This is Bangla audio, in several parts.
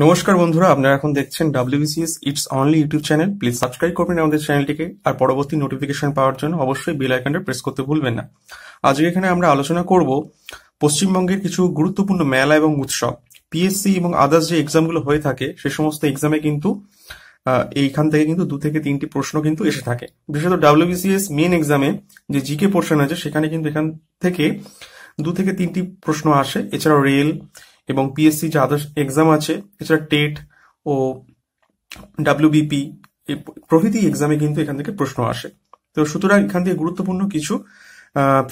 নমস্কার বন্ধুরা আপনারা এখন দেখছেন WBCS it's only YouTube channel please subscribe করবেন আমাদের চ্যানেলটিকে আর পরবর্তী নোটিফিকেশন পাওয়ার জন্য অবশ্যই বেল আইকনটা প্রেস করতে ভুলবেন না আজকে এখানে আমরা আলোচনা করব পশ্চিমবঙ্গের কিছু গুরুত্বপূর্ণ মেলা এবং উৎসব পিএসসি এবং আদার্স যে এক্সামগুলো হয়ে থাকে সে সমস্ত এক্সামে কিন্তু এইখান থেকে কিন্তু দু থেকে তিনটি প্রশ্ন কিন্তু এসে থাকে বিশেষত ডাব্লিউবিসিএস মেন এক্সামে যে জিকে পোর্শন আছে সেখানে কিন্তু এখান থেকে দু থেকে তিনটি প্রশ্ন আসে এছাড়াও রেল এবং পিএসসি যে আদার্স এক্সাম আছে এছাড়া টেট ও ডাব্লিউবিপি প্রভৃতি এক্সামে কিন্তু এখান থেকে প্রশ্ন আসে তো সুতরাং এখান থেকে গুরুত্বপূর্ণ কিছু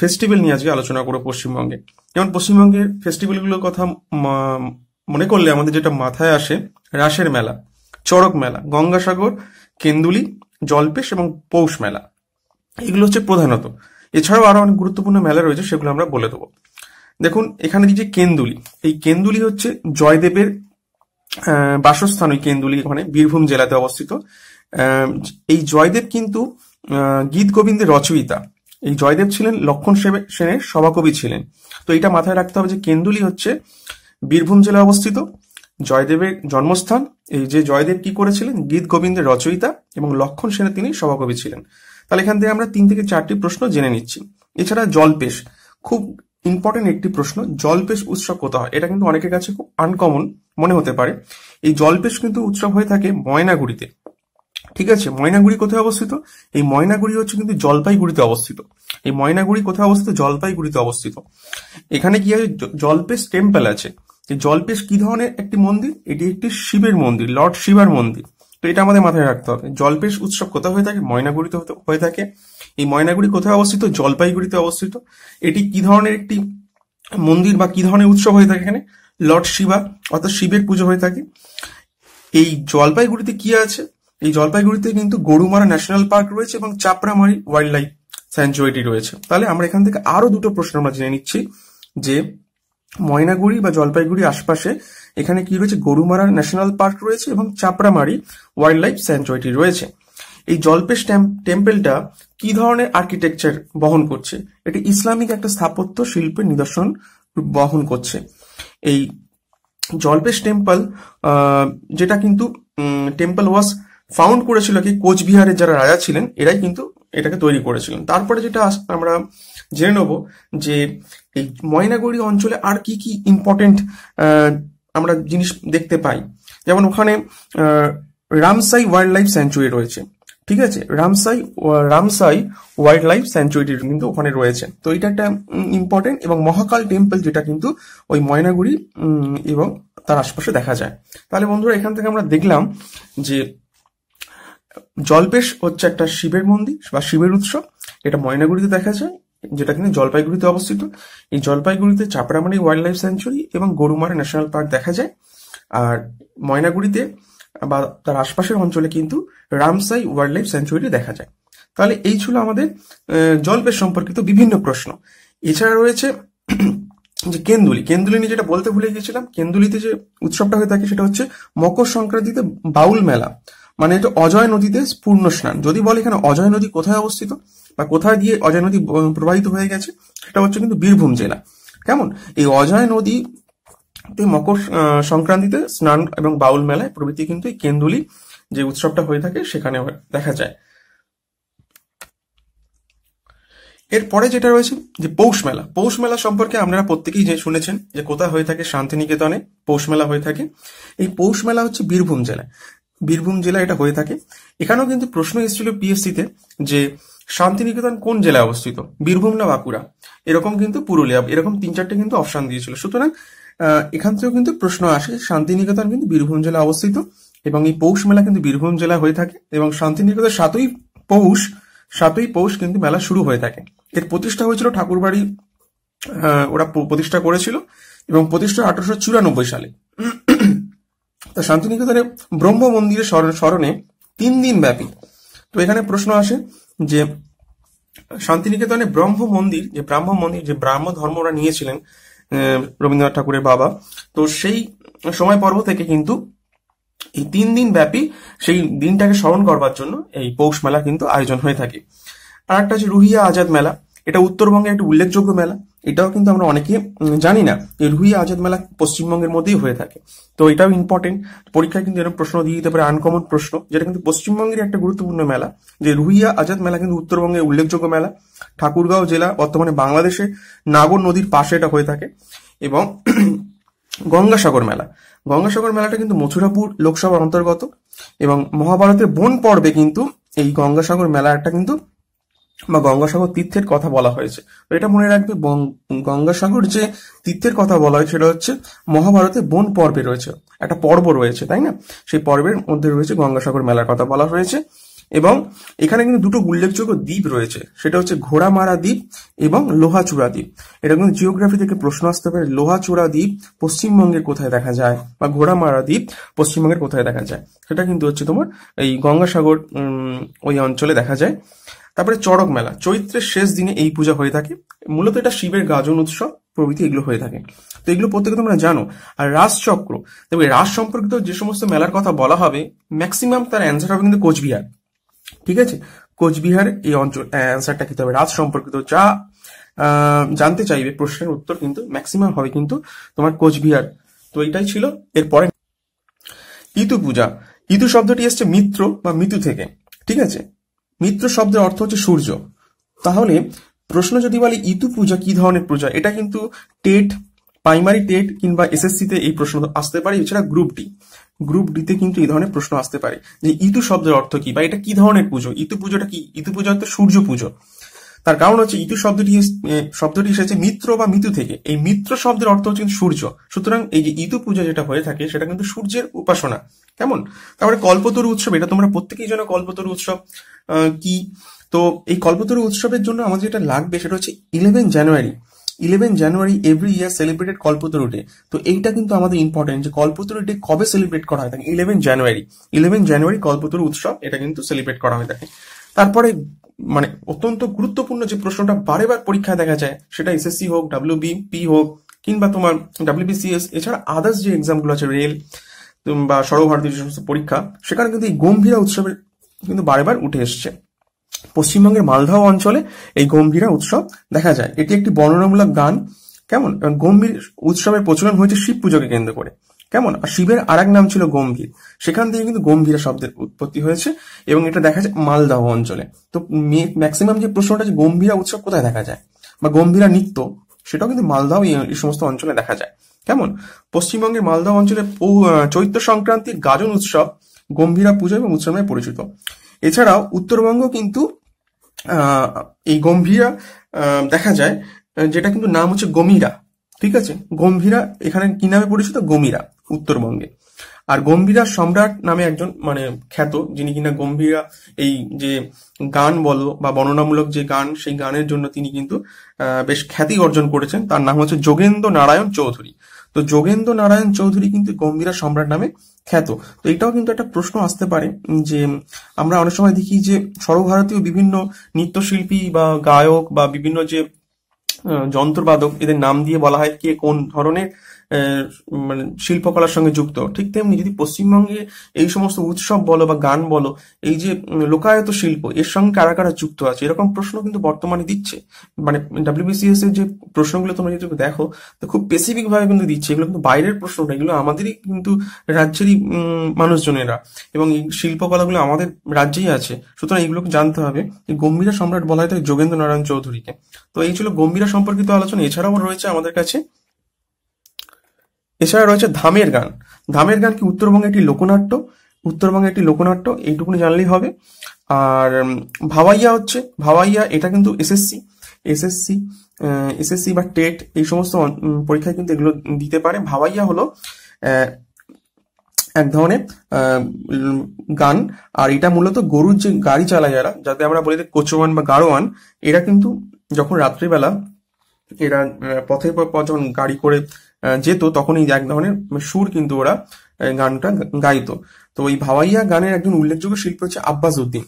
ফেস্টিভ্যাল নিয়ে আজকে আলোচনা করবো পশ্চিমবঙ্গে যেমন পশ্চিমবঙ্গের ফেস্টিভ্যালগুলোর কথা মনে করলে আমাদের যেটা মাথায় আসে রাসের মেলা চড়ক মেলা গঙ্গাসাগর কেন্দুলি জলপেশ এবং পৌষ মেলা এগুলো হচ্ছে প্রধানত এছাড়াও আরো অনেক গুরুত্বপূর্ণ মেলা রয়েছে সেগুলো আমরা বলে দেবো দেখুন এখানে দিচ্ছে কেন্দুলি এই কেন্দুলি হচ্ছে জয়দেবের বাসস্থান ওই কেন্দুলি ওখানে বীরভূম জেলাতে অবস্থিত এই জয়দেব কিন্তু গীত গোবিন্দের রচয়িতা এই জয়দেব ছিলেন লক্ষণ সেনের সভাকবি ছিলেন তো এটা মাথায় রাখতে হবে যে কেন্দুলি হচ্ছে বীরভূম জেলা অবস্থিত জয়দেবের জন্মস্থান এই যে জয়দেব কি করেছিলেন গীত গোবিন্দের রচয়িতা এবং লক্ষণ সেনের তিনি সভাকবি ছিলেন তাহলে এখান থেকে আমরা তিন থেকে চারটি প্রশ্ন জেনে নিচ্ছি এছাড়া জলপেশ খুব ইম্পর্টেন্ট একটি প্রশ্ন জলপেশ উৎসব কোথাও এটা কিন্তু অনেকের কাছে খুব আনকমন মনে হতে পারে এই জলপেশ কিন্তু উৎসব হয়ে থাকে ময়নাগুড়িতে ঠিক আছে ময়নাগুড়ি কোথায় অবস্থিত এই ময়নাগুড়ি হচ্ছে কিন্তু জলপাইগুড়িতে অবস্থিত এই ময়নাগুড়ি কোথায় অবস্থিত জলপাইগুড়িতে অবস্থিত এখানে কি আছে জলপেশ টেম্পল আছে এই জলপেশ কি ধরনের একটি মন্দির এটি একটি শিবের মন্দির লর্ড শিবার মন্দির তো এটা আমাদের মাথায় রাখতে হবে জলপেশ উৎসব কোথায় হয়ে থাকে ময়নাগুড়িতে হয়ে থাকে এই ময়নাগুড়ি কোথায় অবস্থিত জলপাইগুড়িতে অবস্থিত এটি কি ধরনের একটি মন্দির বা কি ধরনের উৎসব হয়ে থাকে এখানে লর্ড শিবা অর্থাৎ শিবের পুজো হয়ে থাকে এই জলপাইগুড়িতে কি আছে এই জলপাইগুড়িতে কিন্তু গরুমারা ন্যাশনাল পার্ক রয়েছে এবং চাপড়ামারি ওয়াইল্ড লাইফ স্যাঞ্চুয়ারি রয়েছে তাহলে আমরা এখান থেকে আরো দুটো প্রশ্ন আমরা জেনে নিচ্ছি যে ময়নাগুড়ি বা জলপাইগুড়ি আশপাশে এখানে কি রয়েছে গরুমারা ন্যাশনাল পার্ক রয়েছে এবং চাপড়ামারি ওয়াইল্ড লাইফ স্যাঞ্চুয়ারি রয়েছে এই জলপেশ টেম্পেলটা কি ধরনের আর্কিটেকচার বহন করছে এটি ইসলামিক একটা স্থাপত্য শিল্পের নিদর্শন বহন করছে এই জলপেশ টেম্পল যেটা কিন্তু টেম্পল ওয়াস ফাউন্ড করেছিল কি কোচবিহারের যারা রাজা ছিলেন এরাই কিন্তু এটাকে তৈরি করেছিলেন তারপরে যেটা আমরা জেনে নেব যে এই ময়নাগুড়ি অঞ্চলে আর কি কি ইম্পর্টেন্ট আমরা জিনিস দেখতে পাই যেমন ওখানে রামসাই ওয়াইল্ড লাইফ স্যাংচুয়ারি রয়েছে ঠিক আছে Ramsai Ramsai wild life sanctuary কিন্তু ওখানে রয়েছে তো এটা একটা ইম্পর্টেন্ট এবং মহাকাল টেম্পল যেটা কিন্তু ওই ময়নাগুড়ি এবং তার আশপাশে দেখা যায় তাহলে বন্ধুরা এখান থেকে আমরা দেখলাম যে জলপেশ হচ্ছে একটা শিবের মন্দির বা শিবের উৎসব এটা ময়নাগুড়িতে দেখা যায় যেটা কিন্তু জলপাইগুড়িতে অবস্থিত এই জলপাইগুড়িতে চাপড়ামারি ওয়াইল্ড লাইফ স্যাঞ্চুরি এবং গরুমারা ন্যাশনাল পার্ক দেখা যায় আর ময়নাগুড়িতে বা তার আশপাশের অঞ্চলে কিন্তু রামসাই ওয়াইল্ড লাইফ স্যাঞ্চুয়ারি দেখা যায় তাহলে এই ছিল আমাদের জলবেশ সম্পর্কিত বিভিন্ন প্রশ্ন এছাড়া রয়েছে যে কেন্দুলি কেন্দুলি নিয়ে যেটা বলতে ভুলে গিয়েছিলাম কেন্দুলিতে যে উৎসবটা হয়ে থাকে সেটা হচ্ছে মকর সংক্রান্তিতে বাউল মেলা মানে এটা অজয় নদীতে পূর্ণ স্নান যদি বলে এখানে অজয় নদী কোথায় অবস্থিত বা কোথায় গিয়ে অজয় নদী প্রবাহিত হয়ে গেছে সেটা হচ্ছে কিন্তু বীরভূম জেলা কেমন এই অজয় নদী তো মকর সংক্রান্তিতে স্নান এবং বাউল মেলায় প্রভৃতি কিন্তু এই কেন্দুলি যে উৎসবটা হয়ে থাকে সেখানে দেখা যায় এরপরে যেটা রয়েছে যে পৌষ মেলা পৌষ মেলা সম্পর্কে আপনারা প্রত্যেকেই যে শুনেছেন যে কোথায় হয়ে থাকে শান্তিনিকেতনে পৌষ মেলা হয়ে থাকে এই পৌষ মেলা হচ্ছে বীরভূম জেলায় বীরভূম জেলা এটা হয়ে থাকে এখানেও কিন্তু প্রশ্ন এসেছিল পিএসসিতে যে শান্তিনিকেতন কোন জেলায় অবস্থিত বীরভূম না বাঁকুড়া এরকম কিন্তু পুরুলিয়া এরকম তিন চারটে কিন্তু অপশান দিয়েছিল সুতরাং এখান থেকেও কিন্তু প্রশ্ন আসে শান্তিনিকেতন কিন্তু বীরভূম জেলা অবস্থিত এবং এই পৌষ মেলা কিন্তু বীরভূম জেলা হয়ে থাকে এবং শান্তিনিকেতন সাতই পৌষ সাতই পৌষ কিন্তু মেলা শুরু হয়ে থাকে এর প্রতিষ্ঠা হয়েছিল ঠাকুরবাড়ি ওরা প্রতিষ্ঠা করেছিল এবং প্রতিষ্ঠা আঠারোশো চুরানব্বই সালে তো শান্তিনিকেতনে ব্রহ্ম মন্দিরের স্মরণে তিন দিন ব্যাপী তো এখানে প্রশ্ন আসে যে শান্তিনিকেতনে ব্রহ্ম মন্দির যে ব্রাহ্ম মন্দির যে ব্রাহ্ম ধর্ম ওরা নিয়েছিলেন রবীন্দ্রনাথ ঠাকুরের বাবা তো সেই সময় পর্ব থেকে কিন্তু এই তিন দিন ব্যাপী সেই দিনটাকে স্মরণ করবার জন্য এই পৌষ মেলা কিন্তু আয়োজন হয়ে থাকে আর একটা হচ্ছে রুহিয়া আজাদ মেলা এটা উত্তরবঙ্গের একটি উল্লেখযোগ্য মেলা এটাও কিন্তু আমরা অনেকে জানি না যে রুহি আজাদ মেলা পশ্চিমবঙ্গের মধ্যেই হয়ে থাকে তো এটাও ইম্পর্টেন্ট পরীক্ষায় কিন্তু এরকম প্রশ্ন দিয়ে দিতে পারে আনকমন প্রশ্ন যেটা কিন্তু পশ্চিমবঙ্গের একটা গুরুত্বপূর্ণ মেলা যে রুহিয়া আজাদ মেলা কিন্তু উত্তরবঙ্গের উল্লেখযোগ্য মেলা ঠাকুরগাঁও জেলা বর্তমানে বাংলাদেশে নাগর নদীর পাশে এটা হয়ে থাকে এবং গঙ্গাসাগর মেলা গঙ্গাসাগর মেলাটা কিন্তু মথুরাপুর লোকসভার অন্তর্গত এবং মহাভারতের বন পর্বে কিন্তু এই গঙ্গাসাগর মেলা একটা কিন্তু বা গঙ্গাসাগর তীর্থের কথা বলা হয়েছে তো এটা মনে রাখবে গঙ্গাসাগর যে তীর্থের কথা বলা হয় সেটা হচ্ছে মহাভারতে বন পর্বে রয়েছে একটা পর্ব রয়েছে তাই না সেই পর্বের মধ্যে রয়েছে গঙ্গাসাগর মেলার কথা বলা হয়েছে এবং এখানে কিন্তু দুটো উল্লেখযোগ্য দ্বীপ রয়েছে সেটা হচ্ছে ঘোড়ামারা দ্বীপ এবং লোহাচূড়া দ্বীপ এটা কিন্তু জিওগ্রাফি থেকে প্রশ্ন আসতে পারে লোহাচূড়া দ্বীপ পশ্চিমবঙ্গের কোথায় দেখা যায় বা ঘোড়ামারা দ্বীপ পশ্চিমবঙ্গের কোথায় দেখা যায় সেটা কিন্তু হচ্ছে তোমার এই গঙ্গাসাগর ওই অঞ্চলে দেখা যায় তারপরে চড়ক মেলা চৈত্রের শেষ দিনে এই পূজা হয়ে থাকে মূলত এটা শিবের গাজন উৎসব প্রভৃতি এগুলো হয়ে থাকে তো এগুলো প্রত্যেকে তোমরা জানো আর রাজচক্র তবে রাজ সম্পর্কিত যে সমস্ত মেলার কথা বলা হবে ম্যাক্সিমাম তার অ্যান্সার হবে কিন্তু কোচবিহার ঠিক আছে কোচবিহার এই অঞ্চল অ্যান্সারটা কিন্তু হবে রাজ সম্পর্কিত যা জানতে চাইবে প্রশ্নের উত্তর কিন্তু ম্যাক্সিমাম হবে কিন্তু তোমার কোচবিহার তো এটাই ছিল এরপরে ইতু পূজা ইতু শব্দটি এসছে মিত্র বা মিতু থেকে ঠিক আছে মিত্র শব্দের অর্থ হচ্ছে সূর্য তাহলে প্রশ্ন যদি বলে ইতু পূজা কি ধরনের পূজা এটা কিন্তু টেট প্রাইমারি টেট কিংবা এসএসসিতে এই প্রশ্ন আসতে পারে এছাড়া গ্রুপ ডি গ্রুপ ডিতে কিন্তু এই ধরনের প্রশ্ন আসতে পারে যে ইতু শব্দের অর্থ কি বা এটা কি ধরনের পুজো ইতু পুজোটা কি ইতু পুজো হচ্ছে সূর্য পুজো তার কারণ হচ্ছে ইতু শব্দটি শব্দটি এসেছে মিত্র বা মিতু থেকে এই মিত্র শব্দের অর্থ হচ্ছে কিন্তু সূর্য সুতরাং এই যে ইতু পুজো যেটা হয়ে থাকে সেটা কিন্তু সূর্যের উপাসনা কেমন তারপরে কল্পতরু উৎসব এটা তোমরা প্রত্যেকেই জন্য কল্পতরু উৎসব কি তো এই কল্পতরু উৎসবের জন্য আমাদের যেটা লাগবে সেটা হচ্ছে eleven January eleven January every year celebrated Kalpataru day তো এইটা কিন্তু আমাদের ইম্পর্টেন্ট যে কল্পতরু ডে কবে সেলিব্রেট করা হয় থাকে ইলেভেন জানুয়ারি ইলেভেন জানুয়ারি কল্পতরু উৎসব এটা কিন্তু সেলিব্রেট করা হয়ে থাকে তারপরে মানে অত্যন্ত গুরুত্বপূর্ণ যে প্রশ্নটা বারে বার পরীক্ষায় দেখা যায় সেটা এসএসসি হোক ডাব্লিউ পি হোক কিংবা তোমার ডাব্লিউবিসিএস এছাড়া আদার্স যে এক্সামগুলো আছে রেল বা সর্বভারতীয় যে সমস্ত পরীক্ষা সেখানে কিন্তু এই গম্ভীরা উৎসবের কিন্তু বারেবার উঠে এসছে পশ্চিমবঙ্গের মালদহ অঞ্চলে এই গম্ভীরা উৎসব দেখা যায় এটি একটি বর্ণনামূলক গান কেমন গম্ভীর উৎসবের প্রচলন হয়েছে শিব পুজোকে কেন্দ্র করে কেমন আর শিবের আরেক নাম ছিল গম্ভীর সেখান থেকে কিন্তু গম্ভীরা শব্দের উৎপত্তি হয়েছে এবং এটা দেখা যায় মালদহ অঞ্চলে তো ম্যাক্সিমাম যে প্রশ্নটা যে গম্ভীরা উৎসব কোথায় দেখা যায় বা গম্ভীরা নৃত্য সেটাও কিন্তু মালদাও এই সমস্ত অঞ্চলে দেখা যায় কেমন পশ্চিমবঙ্গের মালদহ অঞ্চলে চৈত্র সংক্রান্তির গাজন উৎসব গম্ভীরা পুজো এবং উৎসব পরিচিত এছাড়াও উত্তরবঙ্গ কিন্তু এই গম্ভীরা দেখা যায় যেটা কিন্তু নাম হচ্ছে গমিরা ঠিক আছে গম্ভীরা এখানে কি নামে পরিচিত গমিরা উত্তরবঙ্গে আর গম্ভীরা সম্রাট নামে একজন মানে খ্যাত যিনি কিনা গম্ভীরা এই যে গান বলো বা বর্ণনামূলক যে গান সেই গানের জন্য তিনি কিন্তু বেশ খ্যাতি অর্জন করেছেন তার নাম হচ্ছে যোগেন্দ্র নারায়ণ চৌধুরী তো যোগেন্দ্র নারায়ণ চৌধুরী কিন্তু গম্ভীরা সম্রাট নামে খ্যাত তো এটাও কিন্তু একটা প্রশ্ন আসতে পারে যে আমরা অনেক সময় দেখি যে সর্বভারতীয় বিভিন্ন নৃত্যশিল্পী বা গায়ক বা বিভিন্ন যে যন্ত্রবাদক এদের নাম দিয়ে বলা হয় কে কোন ধরনের মানে শিল্পকলার সঙ্গে যুক্ত ঠিক তেমনি যদি পশ্চিমবঙ্গে এই সমস্ত উৎসব বলো বা গান বলো এই যে লোকায়ত শিল্প এর সঙ্গে কারা কারা যুক্ত আছে এরকম প্রশ্ন কিন্তু বর্তমানে দিচ্ছে মানে ডাব্লিউবিসিএস এর যে প্রশ্নগুলো তোমরা যদি দেখো তো খুব স্পেসিফিক ভাবে কিন্তু দিচ্ছে এগুলো কিন্তু বাইরের প্রশ্ন না এগুলো আমাদেরই কিন্তু রাজ্যেরই মানুষজনেরা এবং এই শিল্পকলাগুলো আমাদের রাজ্যেই আছে সুতরাং এগুলোকে জানতে হবে গম্ভীরা সম্রাট বলা হয় যোগেন্দ্র নারায়ণ চৌধুরীকে তো এই ছিল গম্ভীরা সম্পর্কিত আলোচনা এছাড়াও রয়েছে আমাদের কাছে এছাড়া রয়েছে ধামের গান ধামের গান কি উত্তরবঙ্গে একটি লোকনাট্য উত্তরবঙ্গে একটি লোকনাট্য এইটুকুনি জানলেই হবে আর ভাওয়াইয়া হচ্ছে ভাওয়াইয়া এটা কিন্তু এসএসসি এসএসসি এসএসসি বা টেট এই সমস্ত পরীক্ষায় কিন্তু এগুলো দিতে পারে ভাওয়াইয়া হলো এক ধরনের গান আর এটা মূলত গরুর যে গাড়ি চালায় যারা যাতে আমরা বলি কোচোয়ান বা গাড়োয়ান এরা কিন্তু যখন রাত্রিবেলা এরা পথের পথ যখন গাড়ি করে যেত তখনই এক ধরনের সুর কিন্তু ওরা গানটা গাইতো তো এই ভাওয়াইয়া গানের একজন উল্লেখযোগ্য শিল্পী হচ্ছে আব্বাস উদ্দিন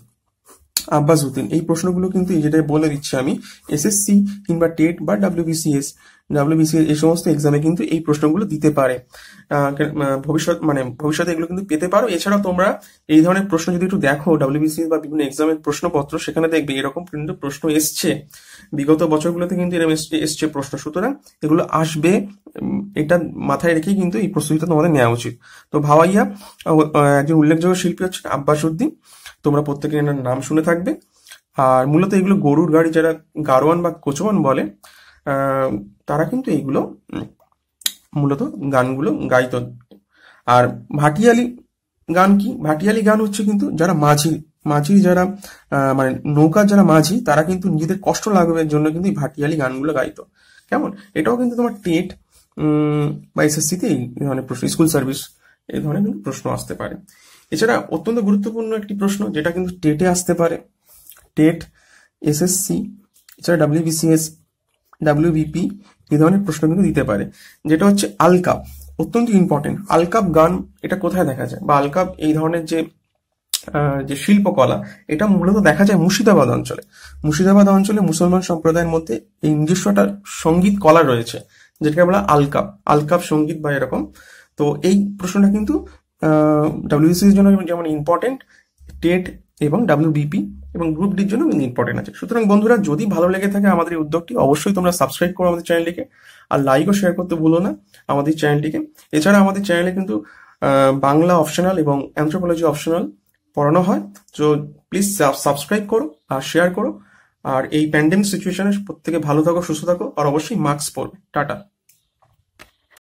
আব্বাস উদ্দিন এই প্রশ্নগুলো কিন্তু যেটা বলে দিচ্ছি আমি এসএসসি কিংবা টেট বা ডাব্লিউবিসিএস ডাব্লিউবিসি এই সমস্ত এক্সামে কিন্তু এই প্রশ্নগুলো দিতে পারে ভবিষ্যৎ মানে ভবিষ্যতে এগুলো কিন্তু পেতে পারো এছাড়াও তোমরা এই ধরনের প্রশ্ন যদি একটু দেখো ডাব্লিউবিসি বা বিভিন্ন এক্সামের প্রশ্নপত্র সেখানে দেখবে এরকম কিন্তু প্রশ্ন এসছে বিগত বছরগুলোতে কিন্তু এরকম এসছে প্রশ্ন সুতরাং এগুলো আসবে এটা মাথায় রেখেই কিন্তু এই প্রস্তুতিটা তোমাদের নেওয়া উচিত তো ভাওয়াইয়া একজন উল্লেখযোগ্য শিল্পী হচ্ছেন আব্বাসুদ্দিন তোমরা প্রত্যেকে এনার নাম শুনে থাকবে আর মূলত এগুলো গরুর গাড়ি যারা গারোয়ান বা কোচওয়ান বলে তারা কিন্তু এইগুলো মূলত গানগুলো গাইত আর ভাটিয়ালি গান কি ভাটিয়ালি গান হচ্ছে কিন্তু যারা মাঝি মাঝি যারা মানে নৌকার যারা মাঝি তারা কিন্তু নিজেদের কষ্ট লাগবে জন্য কিন্তু এই ভাটিয়ালি গানগুলো গাইত কেমন এটাও কিন্তু তোমার টেট বা এসএসসিতে এই ধরনের প্রশ্ন স্কুল সার্ভিস এই ধরনের কিন্তু প্রশ্ন আসতে পারে এছাড়া অত্যন্ত গুরুত্বপূর্ণ একটি প্রশ্ন যেটা কিন্তু টেটে আসতে পারে টেট এসএসসি এছাড়া ডাব্লিউবিসিএস ডাব্লিউবিপি এই ধরনের প্রশ্ন কিন্তু দিতে পারে যেটা হচ্ছে আলকাপ অত্যন্ত ইম্পর্টেন্ট আলকাপ গান এটা কোথায় দেখা যায় বা আলকাপ এই ধরনের যে যে শিল্পকলা এটা মূলত দেখা যায় মুর্শিদাবাদ অঞ্চলে মুর্শিদাবাদ অঞ্চলে মুসলমান সম্প্রদায়ের মধ্যে এই নিজস্ব একটা সঙ্গীত কলা রয়েছে যেটাকে বলা আলকাপ আলকাপ সঙ্গীত বা এরকম তো এই প্রশ্নটা কিন্তু ডাব্লিউসির জন্য যেমন ইম্পর্টেন্ট টেট এবং ডাব্লিউবিপি এবং গ্রুপ ডির জন্য ইম্পর্টেন্ট আছে সুতরাং বন্ধুরা যদি ভালো লেগে থাকে আমাদের এই উদ্যোগটি অবশ্যই তোমরা সাবস্ক্রাইব করো আমাদের চ্যানেলটিকে আর লাইকও শেয়ার করতে ভুলো না আমাদের চ্যানেলটিকে এছাড়া আমাদের চ্যানেলে কিন্তু বাংলা অপশনাল এবং অ্যান্থ্রোপোলজি অপশনাল পড়ানো হয় তো প্লিজ সাবস্ক্রাইব করো আর শেয়ার করো আর এই প্যান্ডেমিক সিচুয়েশনে প্রত্যেকে ভালো থাকো সুস্থ থাকো আর অবশ্যই মাস্ক পরবে টাটা